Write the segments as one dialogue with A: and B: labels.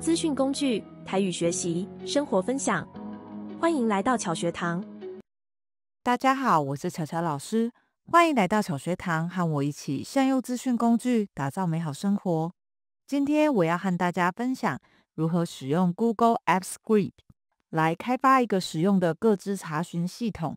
A: 资讯工具、台语学习、生活分享，欢迎来到巧学堂。大家好，我是巧巧老师，欢迎来到巧学堂，和我一起向右资讯工具，打造美好生活。今天我要和大家分享如何使用 Google Apps Script 来开发一个实用的各资查询系统。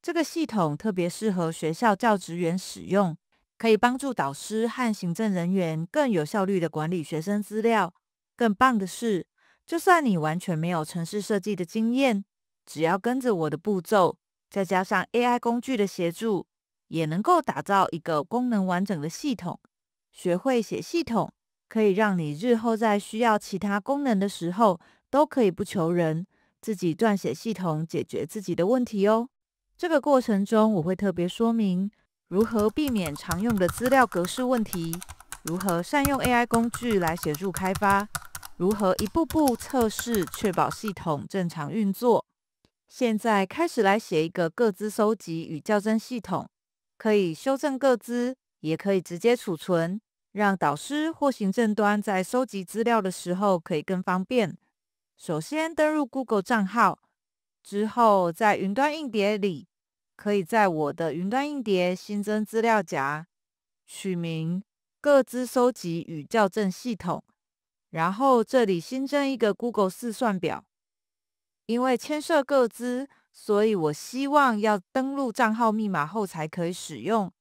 A: 这个系统特别适合学校教职员使用，可以帮助导师和行政人员更有效率的管理学生资料。更棒的是，就算你完全没有城市设计的经验，只要跟着我的步骤，再加上 AI 工具的协助，也能够打造一个功能完整的系统。学会写系统，可以让你日后在需要其他功能的时候，都可以不求人，自己撰写系统解决自己的问题哦。这个过程中，我会特别说明如何避免常用的资料格式问题，如何善用 AI 工具来协助开发。如何一步步测试，确保系统正常运作？现在开始来写一个各资收集与校正系统，可以修正各资，也可以直接储存，让导师或行政端在收集资料的时候可以更方便。首先登录 Google 账号，之后在云端硬碟里，可以在我的云端硬碟新增资料夹，取名“各资收集与校正系统”。然后这里新增一个 Google 四算表，因为牵涉个资，所以我希望要登录账号密码后才可以使用。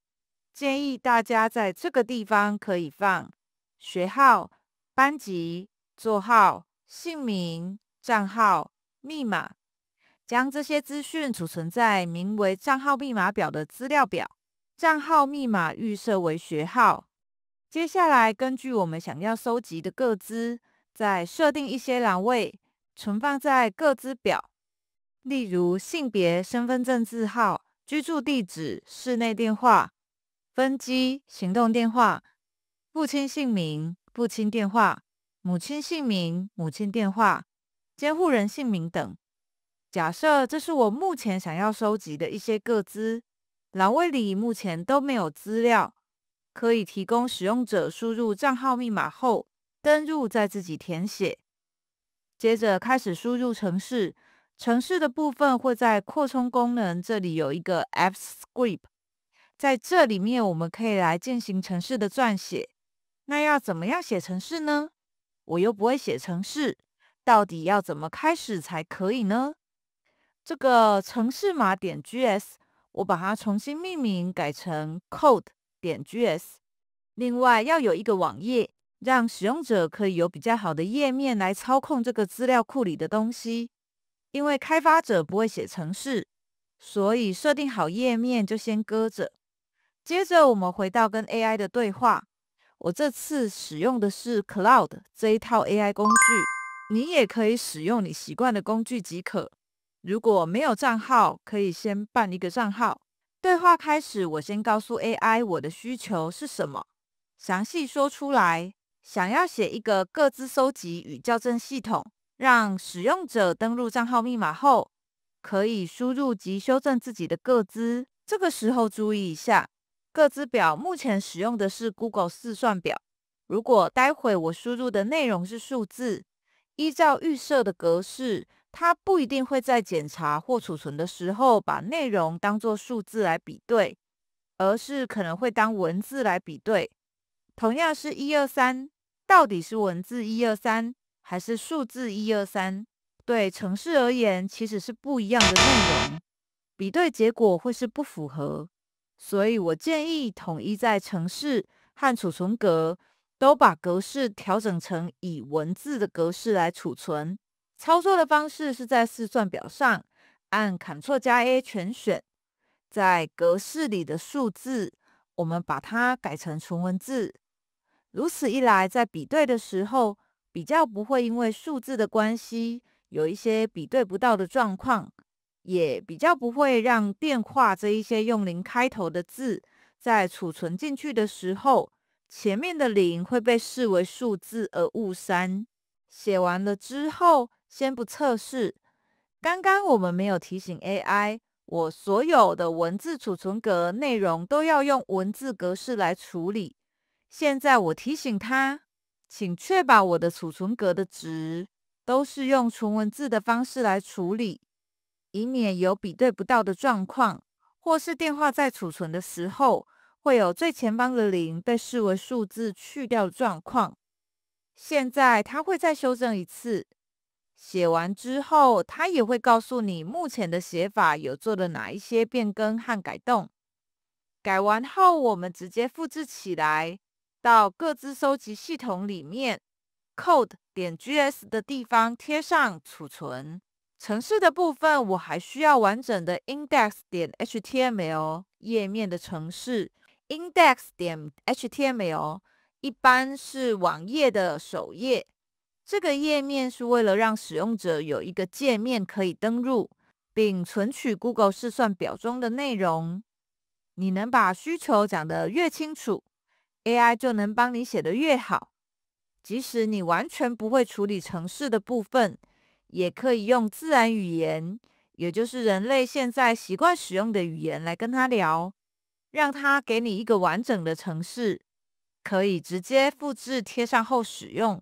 A: 建议大家在这个地方可以放学号、班级、座号、姓名、账号、密码，将这些资讯储存在名为“账号密码表”的资料表，账号密码预设为学号。接下来，根据我们想要收集的各资，再设定一些栏位，存放在各资表。例如性别、身份证字号、居住地址、室内电话、分机、行动电话、父亲姓名、父亲电话、母亲姓名、母亲电话、监护人姓名等。假设这是我目前想要收集的一些个资，栏位里目前都没有资料。可以提供使用者输入账号密码后登录，再自己填写。接着开始输入城市，城市的部分会在扩充功能这里有一个 Apps Script，在这里面我们可以来进行城市的撰写。那要怎么样写城市呢？我又不会写城市，到底要怎么开始才可以呢？这个城市码点 GS，我把它重新命名改成 Code。点 G S。另外要有一个网页，让使用者可以有比较好的页面来操控这个资料库里的东西。因为开发者不会写程式，所以设定好页面就先搁着。接着我们回到跟 A I 的对话。我这次使用的是 Cloud 这一套 A I 工具，你也可以使用你习惯的工具即可。如果没有账号，可以先办一个账号。对话开始，我先告诉 AI 我的需求是什么，详细说出来。想要写一个个资搜集与校正系统，让使用者登录账号密码后，可以输入及修正自己的个资。这个时候注意一下，个资表目前使用的是 Google 四算表。如果待会我输入的内容是数字，依照预设的格式。它不一定会在检查或储存的时候把内容当做数字来比对，而是可能会当文字来比对。同样是一二三，到底是文字一二三还是数字一二三？对城市而言，其实是不一样的内容，比对结果会是不符合。所以，我建议统一在城市和储存格都把格式调整成以文字的格式来储存。操作的方式是在试算表上按 Ctrl 加 A 全选，在格式里的数字，我们把它改成纯文字。如此一来，在比对的时候，比较不会因为数字的关系有一些比对不到的状况，也比较不会让电话这一些用零开头的字在储存进去的时候，前面的零会被视为数字而误删。写完了之后。先不测试。刚刚我们没有提醒 AI，我所有的文字储存格内容都要用文字格式来处理。现在我提醒它，请确保我的储存格的值都是用纯文字的方式来处理，以免有比对不到的状况，或是电话在储存的时候会有最前方的零被视为数字去掉状况。现在它会再修正一次。写完之后，他也会告诉你目前的写法有做了哪一些变更和改动。改完后，我们直接复制起来，到各自收集系统里面，code 点 g s 的地方贴上，储存。城市的部分，我还需要完整的 index 点 html 页面的城市 index 点 html，一般是网页的首页。这个页面是为了让使用者有一个界面可以登入，并存取 Google 试算表中的内容。你能把需求讲得越清楚，AI 就能帮你写得越好。即使你完全不会处理程式的部分，也可以用自然语言，也就是人类现在习惯使用的语言来跟他聊，让他给你一个完整的程式，可以直接复制贴上后使用。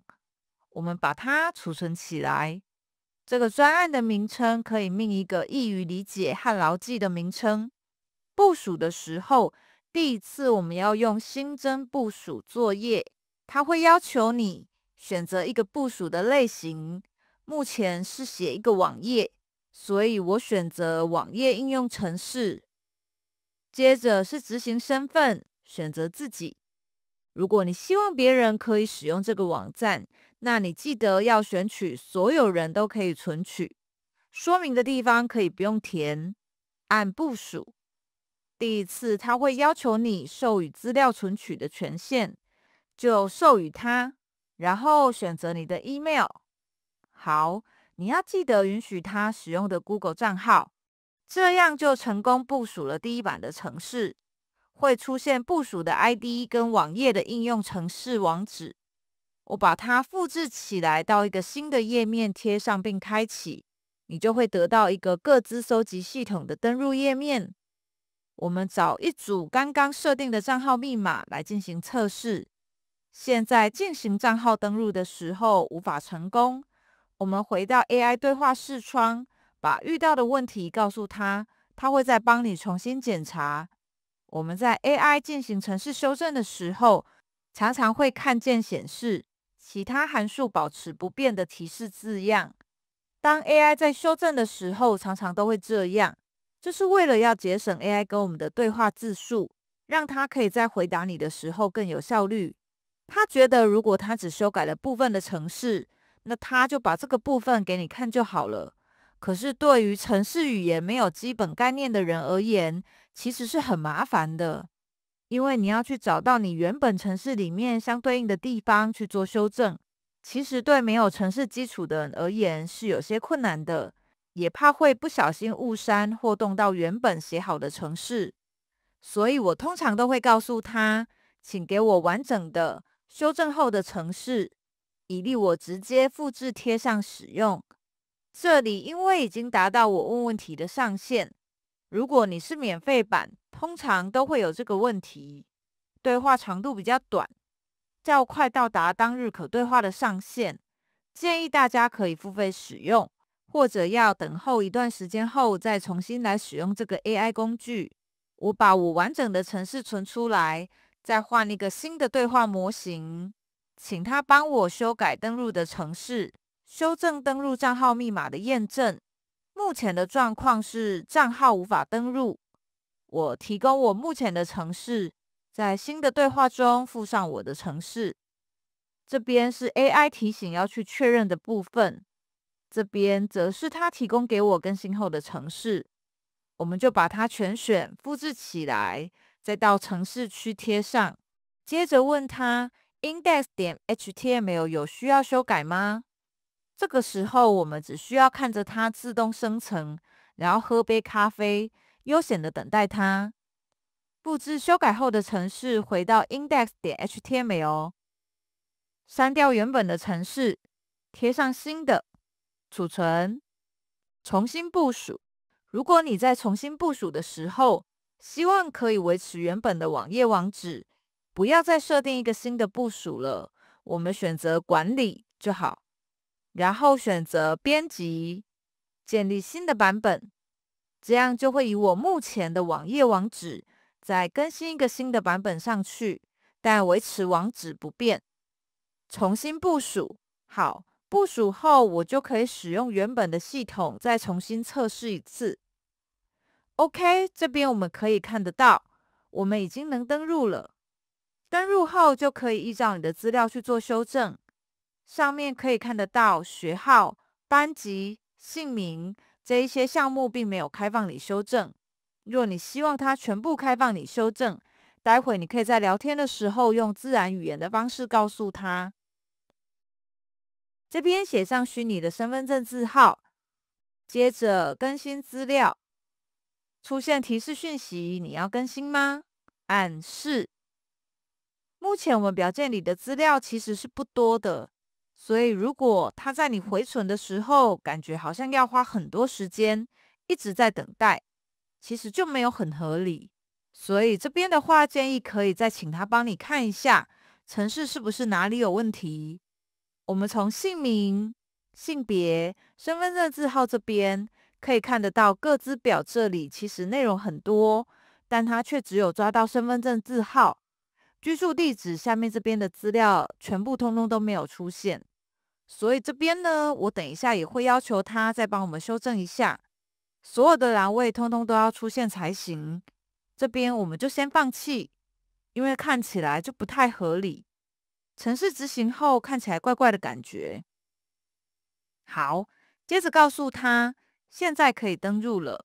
A: 我们把它储存起来。这个专案的名称可以命一个易于理解和牢记的名称。部署的时候，第一次我们要用新增部署作业，它会要求你选择一个部署的类型。目前是写一个网页，所以我选择网页应用程式。接着是执行身份，选择自己。如果你希望别人可以使用这个网站，那你记得要选取所有人都可以存取。说明的地方可以不用填，按部署。第一次他会要求你授予资料存取的权限，就授予他，然后选择你的 email。好，你要记得允许他使用的 Google 账号，这样就成功部署了第一版的城市。会出现部署的 ID 跟网页的应用程式网址，我把它复制起来到一个新的页面贴上并开启，你就会得到一个各自收集系统的登录页面。我们找一组刚刚设定的账号密码来进行测试。现在进行账号登录的时候无法成功，我们回到 AI 对话视窗，把遇到的问题告诉他，他会再帮你重新检查。我们在 AI 进行程式修正的时候，常常会看见显示其他函数保持不变的提示字样。当 AI 在修正的时候，常常都会这样，就是为了要节省 AI 跟我们的对话字数，让它可以在回答你的时候更有效率。他觉得如果他只修改了部分的程式，那他就把这个部分给你看就好了。可是对于程式语言没有基本概念的人而言，其实是很麻烦的，因为你要去找到你原本城市里面相对应的地方去做修正，其实对没有城市基础的人而言是有些困难的，也怕会不小心误删或动到原本写好的城市。所以我通常都会告诉他，请给我完整的修正后的城市，以利我直接复制贴上使用。这里因为已经达到我问问题的上限。如果你是免费版，通常都会有这个问题，对话长度比较短，较快到达当日可对话的上限。建议大家可以付费使用，或者要等候一段时间后再重新来使用这个 AI 工具。我把我完整的城市存出来，再换一个新的对话模型，请他帮我修改登录的城市，修正登录账号密码的验证。目前的状况是账号无法登录。我提供我目前的城市，在新的对话中附上我的城市。这边是 AI 提醒要去确认的部分，这边则是它提供给我更新后的城市。我们就把它全选复制起来，再到城市区贴上。接着问他 index 点 html 有需要修改吗？这个时候，我们只需要看着它自动生成，然后喝杯咖啡，悠闲的等待它。复制修改后的城市，回到 index 点 h t m l，删掉原本的城市，贴上新的，储存，重新部署。如果你在重新部署的时候，希望可以维持原本的网页网址，不要再设定一个新的部署了，我们选择管理就好。然后选择编辑，建立新的版本，这样就会以我目前的网页网址再更新一个新的版本上去，但维持网址不变，重新部署。好，部署后我就可以使用原本的系统再重新测试一次。OK，这边我们可以看得到，我们已经能登录了。登录后就可以依照你的资料去做修正。上面可以看得到学号、班级、姓名这一些项目，并没有开放你修正。若你希望它全部开放你修正，待会你可以在聊天的时候用自然语言的方式告诉他。这边写上虚拟的身份证字号，接着更新资料，出现提示讯息，你要更新吗？按是。目前我们表件里的资料其实是不多的。所以，如果他在你回存的时候，感觉好像要花很多时间，一直在等待，其实就没有很合理。所以这边的话，建议可以再请他帮你看一下，城市是不是哪里有问题。我们从姓名、性别、身份证字号这边可以看得到，各资表这里其实内容很多，但他却只有抓到身份证字号、居住地址下面这边的资料，全部通通都没有出现。所以这边呢，我等一下也会要求他再帮我们修正一下，所有的栏位通通都要出现才行。这边我们就先放弃，因为看起来就不太合理。程式执行后看起来怪怪的感觉。好，接着告诉他现在可以登入了，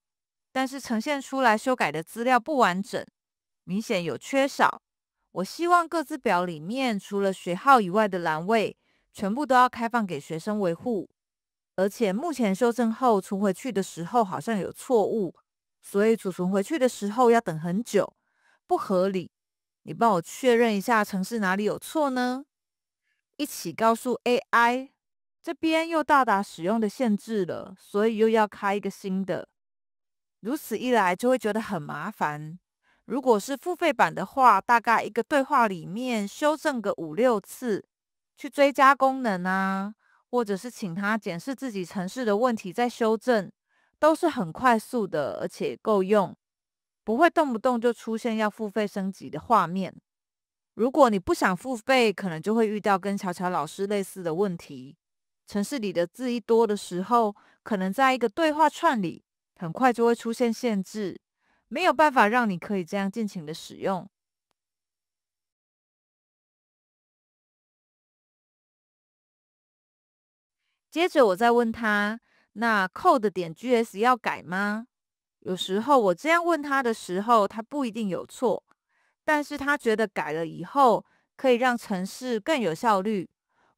A: 但是呈现出来修改的资料不完整，明显有缺少。我希望各自表里面除了学号以外的栏位。全部都要开放给学生维护，而且目前修正后存回去的时候好像有错误，所以储存回去的时候要等很久，不合理。你帮我确认一下，城市哪里有错呢？一起告诉 AI，这边又到达使用的限制了，所以又要开一个新的。如此一来就会觉得很麻烦。如果是付费版的话，大概一个对话里面修正个五六次。去追加功能啊，或者是请他检视自己城市的问题再修正，都是很快速的，而且够用，不会动不动就出现要付费升级的画面。如果你不想付费，可能就会遇到跟巧巧老师类似的问题：城市里的字一多的时候，可能在一个对话串里，很快就会出现限制，没有办法让你可以这样尽情的使用。接着我再问他，那 code 点 gs 要改吗？有时候我这样问他的时候，他不一定有错，但是他觉得改了以后可以让程式更有效率，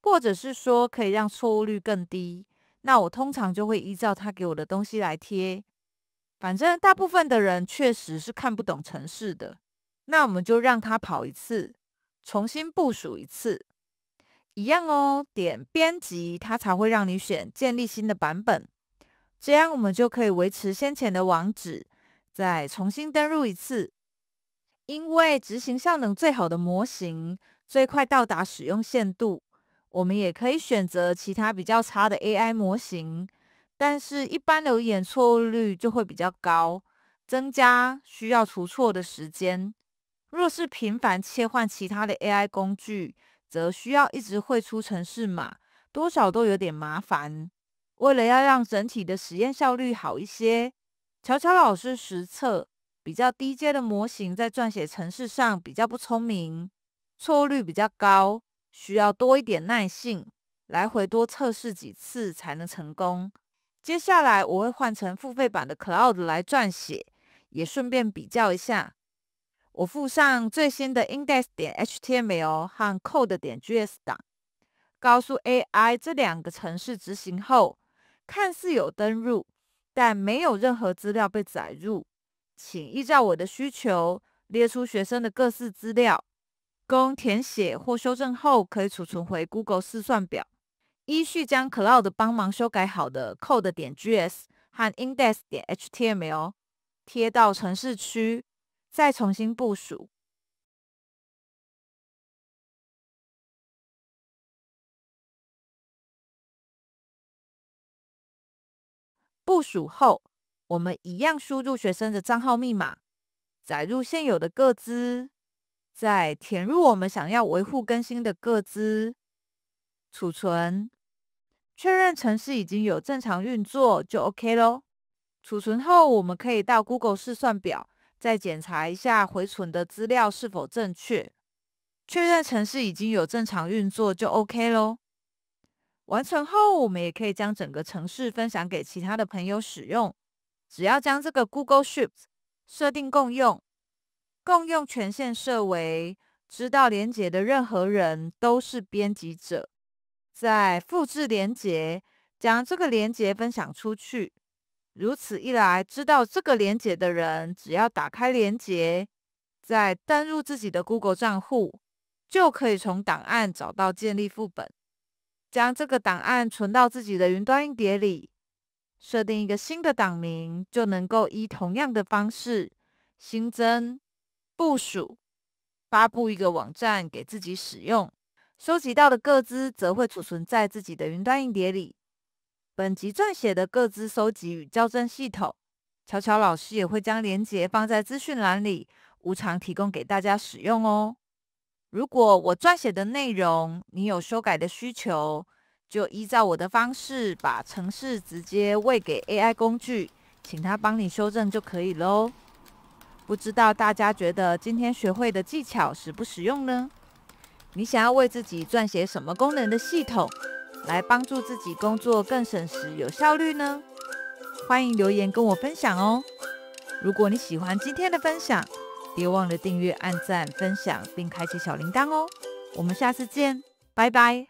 A: 或者是说可以让错误率更低。那我通常就会依照他给我的东西来贴，反正大部分的人确实是看不懂程式的，那我们就让他跑一次，重新部署一次。一样哦，点编辑它才会让你选建立新的版本，这样我们就可以维持先前的网址，再重新登录一次。因为执行效能最好的模型最快到达使用限度，我们也可以选择其他比较差的 AI 模型，但是一般留言错误率就会比较高，增加需要除错的时间。若是频繁切换其他的 AI 工具。则需要一直会出城市码，多少都有点麻烦。为了要让整体的实验效率好一些，乔乔老师实测，比较低阶的模型在撰写城市上比较不聪明，错误率比较高，需要多一点耐性，来回多测试几次才能成功。接下来我会换成付费版的 Cloud 来撰写，也顺便比较一下。我附上最新的 index 点 html 和 code 点 js 档，告诉 AI 这两个程式执行后，看似有登入，但没有任何资料被载入。请依照我的需求，列出学生的各式资料，供填写或修正后可以储存回 Google 试算表。依序将 Cloud 帮忙修改好的 code 点 js 和 index 点 html 贴到程式区。再重新部署，部署后我们一样输入学生的账号密码，载入现有的个资，再填入我们想要维护更新的个资，储存，确认程式已经有正常运作就 OK 喽。储存后我们可以到 Google 试算表。再检查一下回存的资料是否正确，确认城市已经有正常运作就 OK 咯。完成后，我们也可以将整个城市分享给其他的朋友使用。只要将这个 Google Sheets 设定共用，共用权限设为知道连接的任何人都是编辑者，再复制连接，将这个连接分享出去。如此一来，知道这个连接的人，只要打开连接，再登入自己的 Google 账户，就可以从档案找到建立副本，将这个档案存到自己的云端硬碟里，设定一个新的档名，就能够依同样的方式新增、部署、发布一个网站给自己使用。收集到的各资则会储存在自己的云端硬碟里。本集撰写的各自收集与校正系统，巧巧老师也会将链接放在资讯栏里，无偿提供给大家使用哦。如果我撰写的内容你有修改的需求，就依照我的方式把程式直接喂给 AI 工具，请他帮你修正就可以喽。不知道大家觉得今天学会的技巧实不实用呢？你想要为自己撰写什么功能的系统？来帮助自己工作更省时有效率呢？欢迎留言跟我分享哦！如果你喜欢今天的分享，别忘了订阅、按赞、分享并开启小铃铛哦！我们下次见，拜拜。